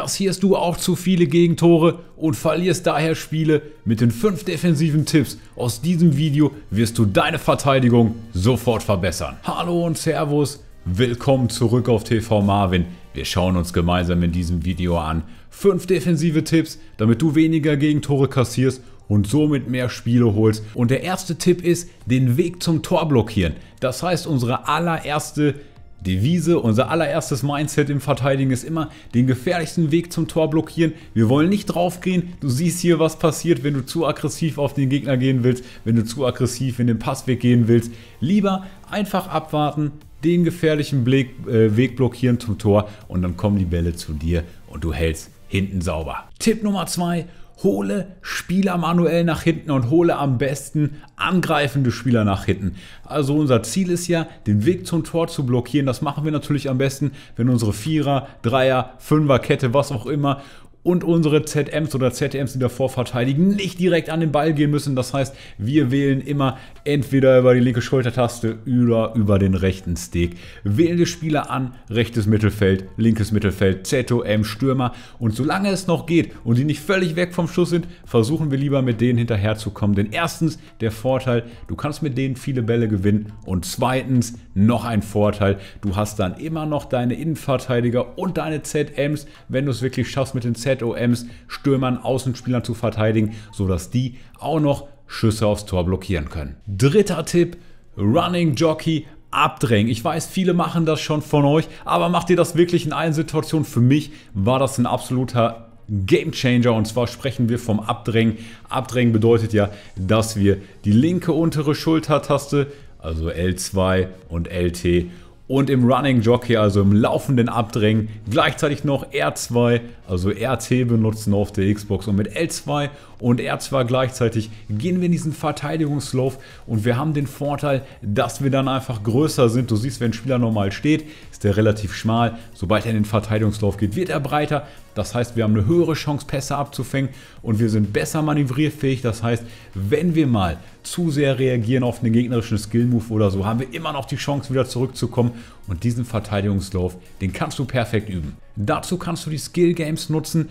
kassierst du auch zu viele Gegentore und verlierst daher Spiele. Mit den 5 defensiven Tipps aus diesem Video wirst du deine Verteidigung sofort verbessern. Hallo und Servus, willkommen zurück auf TV Marvin. Wir schauen uns gemeinsam in diesem Video an 5 defensive Tipps, damit du weniger Gegentore kassierst und somit mehr Spiele holst. Und der erste Tipp ist, den Weg zum Tor blockieren. Das heißt, unsere allererste Devise, unser allererstes Mindset im Verteidigen ist immer den gefährlichsten Weg zum Tor blockieren. Wir wollen nicht draufgehen. Du siehst hier, was passiert, wenn du zu aggressiv auf den Gegner gehen willst, wenn du zu aggressiv in den Passweg gehen willst. Lieber einfach abwarten, den gefährlichen Blick, äh, Weg blockieren zum Tor und dann kommen die Bälle zu dir und du hältst hinten sauber. Tipp Nummer 2 hole Spieler manuell nach hinten und hole am besten angreifende Spieler nach hinten. Also unser Ziel ist ja, den Weg zum Tor zu blockieren. Das machen wir natürlich am besten, wenn unsere Vierer, Dreier, Fünfer, Kette, was auch immer und unsere ZMs oder ZMs, die davor verteidigen, nicht direkt an den Ball gehen müssen. Das heißt, wir wählen immer entweder über die linke Schultertaste oder über den rechten Stick. Wählende Spieler an, rechtes Mittelfeld, linkes Mittelfeld, ZOM, Stürmer. Und solange es noch geht und die nicht völlig weg vom Schuss sind, versuchen wir lieber mit denen hinterherzukommen. Denn erstens der Vorteil, du kannst mit denen viele Bälle gewinnen. Und zweitens noch ein Vorteil, du hast dann immer noch deine Innenverteidiger und deine ZMs, wenn du es wirklich schaffst mit den ZMs ZOMs, Stürmern, Außenspielern zu verteidigen, sodass die auch noch Schüsse aufs Tor blockieren können. Dritter Tipp, Running Jockey abdrängen. Ich weiß, viele machen das schon von euch, aber macht ihr das wirklich in allen Situationen? Für mich war das ein absoluter Game Changer und zwar sprechen wir vom Abdrängen. Abdrängen bedeutet ja, dass wir die linke untere Schultertaste, also L2 und LT und im Running Jockey, also im laufenden Abdrängen, gleichzeitig noch R2, also RT benutzen auf der Xbox und mit L2 und R2 gleichzeitig gehen wir in diesen Verteidigungslauf und wir haben den Vorteil, dass wir dann einfach größer sind. Du siehst, wenn ein Spieler normal steht, ist er relativ schmal. Sobald er in den Verteidigungslauf geht, wird er breiter. Das heißt, wir haben eine höhere Chance, Pässe abzufangen und wir sind besser manövrierfähig. Das heißt, wenn wir mal zu sehr reagieren auf einen gegnerischen Skill-Move oder so, haben wir immer noch die Chance, wieder zurückzukommen. Und diesen Verteidigungslauf, den kannst du perfekt üben. Dazu kannst du die Skill-Games nutzen,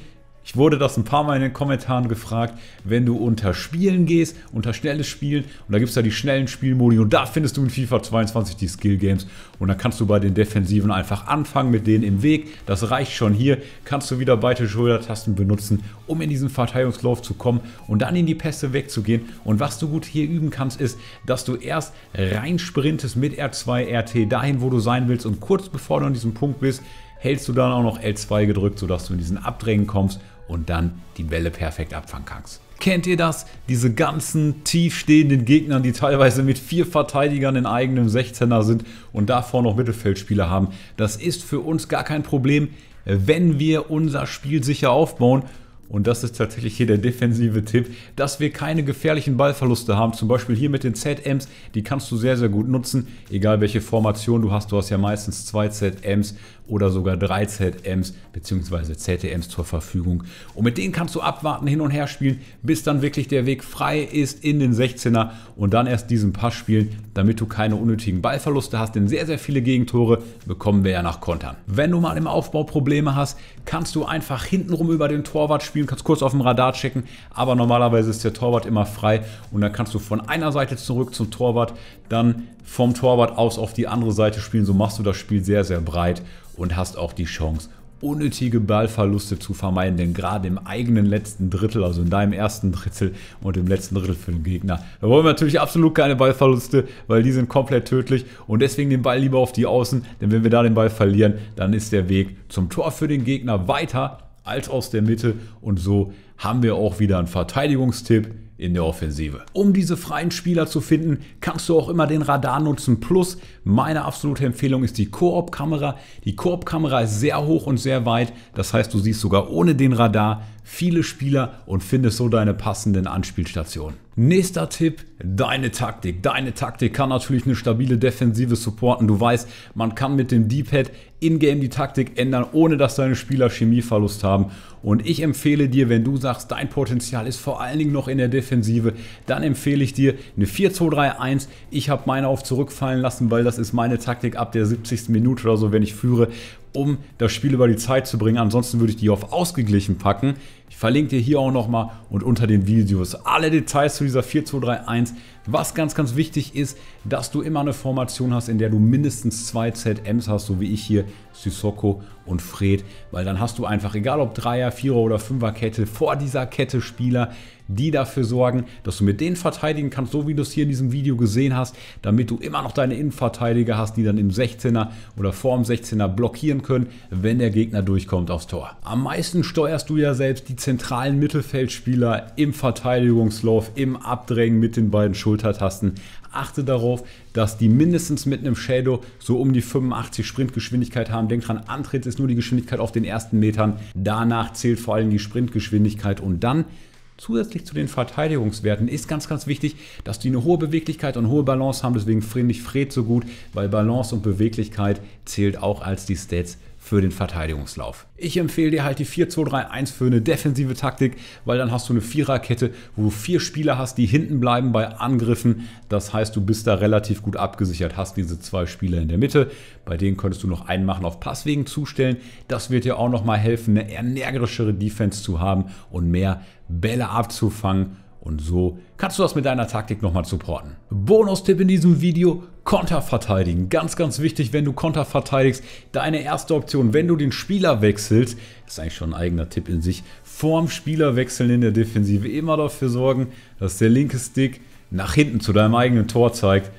ich wurde das ein paar Mal in den Kommentaren gefragt, wenn du unter Spielen gehst, unter schnelles Spielen, und da gibt es ja die schnellen Spielmodi und da findest du in FIFA 22 die Skill Games und da kannst du bei den Defensiven einfach anfangen mit denen im Weg. Das reicht schon hier, kannst du wieder beide Schultertasten benutzen, um in diesen Verteidigungslauf zu kommen und dann in die Pässe wegzugehen. Und was du gut hier üben kannst, ist, dass du erst rein sprintest mit R2, RT dahin, wo du sein willst und kurz bevor du an diesem Punkt bist, hältst du dann auch noch L2 gedrückt, sodass du in diesen Abdrängen kommst und dann die Welle perfekt abfangen kannst. Kennt ihr das? Diese ganzen tiefstehenden Gegnern, die teilweise mit vier Verteidigern in eigenem 16er sind und davor noch Mittelfeldspieler haben. Das ist für uns gar kein Problem, wenn wir unser Spiel sicher aufbauen und das ist tatsächlich hier der defensive Tipp, dass wir keine gefährlichen Ballverluste haben. Zum Beispiel hier mit den ZMs, die kannst du sehr, sehr gut nutzen, egal welche Formation du hast. Du hast ja meistens zwei ZMs oder sogar drei ZMs bzw. ZTMs zur Verfügung. Und mit denen kannst du abwarten, hin und her spielen, bis dann wirklich der Weg frei ist in den 16er und dann erst diesen Pass spielen, damit du keine unnötigen Ballverluste hast, denn sehr, sehr viele Gegentore bekommen wir ja nach Kontern. Wenn du mal im Aufbau Probleme hast, kannst du einfach hintenrum über den Torwart spielen, kannst kurz auf dem Radar checken, aber normalerweise ist der Torwart immer frei und dann kannst du von einer Seite zurück zum Torwart, dann vom Torwart aus auf die andere Seite spielen. So machst du das Spiel sehr, sehr breit und hast auch die Chance, unnötige Ballverluste zu vermeiden, denn gerade im eigenen letzten Drittel, also in deinem ersten Drittel und im letzten Drittel für den Gegner, da wollen wir natürlich absolut keine Ballverluste, weil die sind komplett tödlich und deswegen den Ball lieber auf die Außen, denn wenn wir da den Ball verlieren, dann ist der Weg zum Tor für den Gegner weiter als aus der Mitte und so haben wir auch wieder einen Verteidigungstipp in der Offensive. Um diese freien Spieler zu finden, kannst du auch immer den Radar nutzen. Plus, meine absolute Empfehlung ist die Koop-Kamera. Die Koop-Kamera ist sehr hoch und sehr weit. Das heißt, du siehst sogar ohne den Radar viele Spieler und findest so deine passenden Anspielstationen. Nächster Tipp, deine Taktik. Deine Taktik kann natürlich eine stabile Defensive supporten. Du weißt, man kann mit dem D-Pad in-game die Taktik ändern, ohne dass deine Spieler Chemieverlust haben und ich empfehle dir, wenn du sagst, dein Potenzial ist vor allen Dingen noch in der Defensive, dann empfehle ich dir eine 4-2-3-1. Ich habe meine auf zurückfallen lassen, weil das ist meine Taktik ab der 70. Minute oder so, wenn ich führe, um das Spiel über die Zeit zu bringen. Ansonsten würde ich die auf ausgeglichen packen. Ich verlinke dir hier auch nochmal und unter den Videos alle Details zu dieser 4-2-3-1. Was ganz, ganz wichtig ist, dass du immer eine Formation hast, in der du mindestens zwei ZMs hast, so wie ich hier Sissoko und Fred, weil dann hast du einfach, egal ob Dreier, Vierer oder Fünfer Kette, vor dieser Kette Spieler, die dafür sorgen, dass du mit denen verteidigen kannst, so wie du es hier in diesem Video gesehen hast, damit du immer noch deine Innenverteidiger hast, die dann im 16er oder vor dem 16er blockieren können, wenn der Gegner durchkommt aufs Tor. Am meisten steuerst du ja selbst die zentralen Mittelfeldspieler im Verteidigungslauf, im Abdrängen mit den beiden Schultertasten. Achte darauf, dass die mindestens mit einem Shadow so um die 85 Sprintgeschwindigkeit haben. Denk dran, Antritt ist nur die Geschwindigkeit auf den ersten Metern. Danach zählt vor allem die Sprintgeschwindigkeit und dann zusätzlich zu den Verteidigungswerten ist ganz, ganz wichtig, dass die eine hohe Beweglichkeit und hohe Balance haben. Deswegen finde ich Fred so gut, weil Balance und Beweglichkeit zählt auch als die Stats für den Verteidigungslauf. Ich empfehle dir halt die 4-2-3-1 für eine defensive Taktik, weil dann hast du eine Viererkette, wo du vier Spieler hast, die hinten bleiben bei Angriffen. Das heißt, du bist da relativ gut abgesichert, hast diese zwei Spieler in der Mitte. Bei denen könntest du noch einen machen auf Passwegen zustellen. Das wird dir auch nochmal helfen, eine energischere Defense zu haben und mehr Bälle abzufangen und so kannst du das mit deiner Taktik nochmal supporten. Bonus-Tipp in diesem Video, Konter verteidigen. Ganz, ganz wichtig, wenn du Konter verteidigst, deine erste Option, wenn du den Spieler wechselst, ist eigentlich schon ein eigener Tipp in sich, vorm Spieler wechseln in der Defensive immer dafür sorgen, dass der linke Stick nach hinten zu deinem eigenen Tor zeigt,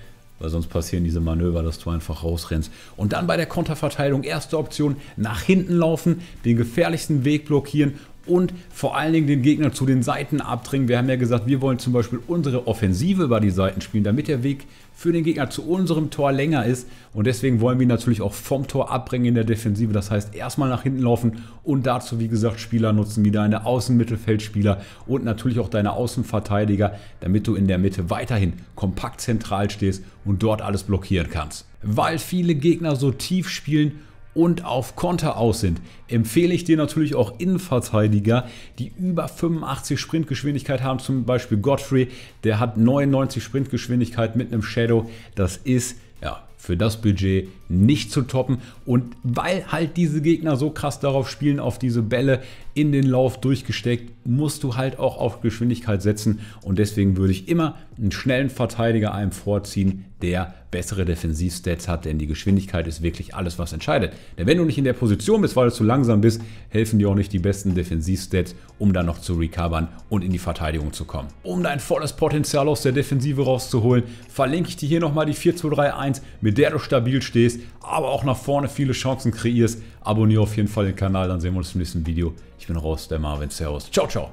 weil sonst passieren diese Manöver, dass du einfach rausrennst. Und dann bei der Konterverteilung erste Option nach hinten laufen, den gefährlichsten Weg blockieren und vor allen Dingen den Gegner zu den Seiten abdringen. Wir haben ja gesagt, wir wollen zum Beispiel unsere Offensive über die Seiten spielen, damit der Weg für den Gegner zu unserem Tor länger ist. Und deswegen wollen wir ihn natürlich auch vom Tor abbringen in der Defensive. Das heißt, erstmal nach hinten laufen und dazu, wie gesagt, Spieler nutzen, wie deine Außenmittelfeldspieler und natürlich auch deine Außenverteidiger, damit du in der Mitte weiterhin kompakt zentral stehst und dort alles blockieren kannst. Weil viele Gegner so tief spielen und auf Konter aus sind, empfehle ich dir natürlich auch Innenverteidiger, die über 85 Sprintgeschwindigkeit haben, zum Beispiel Godfrey, der hat 99 Sprintgeschwindigkeit mit einem Shadow. Das ist ja für das Budget nicht zu toppen. Und weil halt diese Gegner so krass darauf spielen, auf diese Bälle in den Lauf durchgesteckt, musst du halt auch auf Geschwindigkeit setzen. Und deswegen würde ich immer einen schnellen Verteidiger einem vorziehen, der bessere Defensivstats hat, denn die Geschwindigkeit ist wirklich alles, was entscheidet. Denn wenn du nicht in der Position bist, weil du zu langsam bist, helfen dir auch nicht die besten Defensivstats, um dann noch zu recovern und in die Verteidigung zu kommen. Um dein volles Potenzial aus der Defensive rauszuholen, verlinke ich dir hier nochmal die 4-2-3-1, mit der du stabil stehst, aber auch nach vorne viele Chancen kreierst. Abonniere auf jeden Fall den Kanal, dann sehen wir uns im nächsten Video. Ich bin raus, der Marvin, Servus. Ciao, ciao.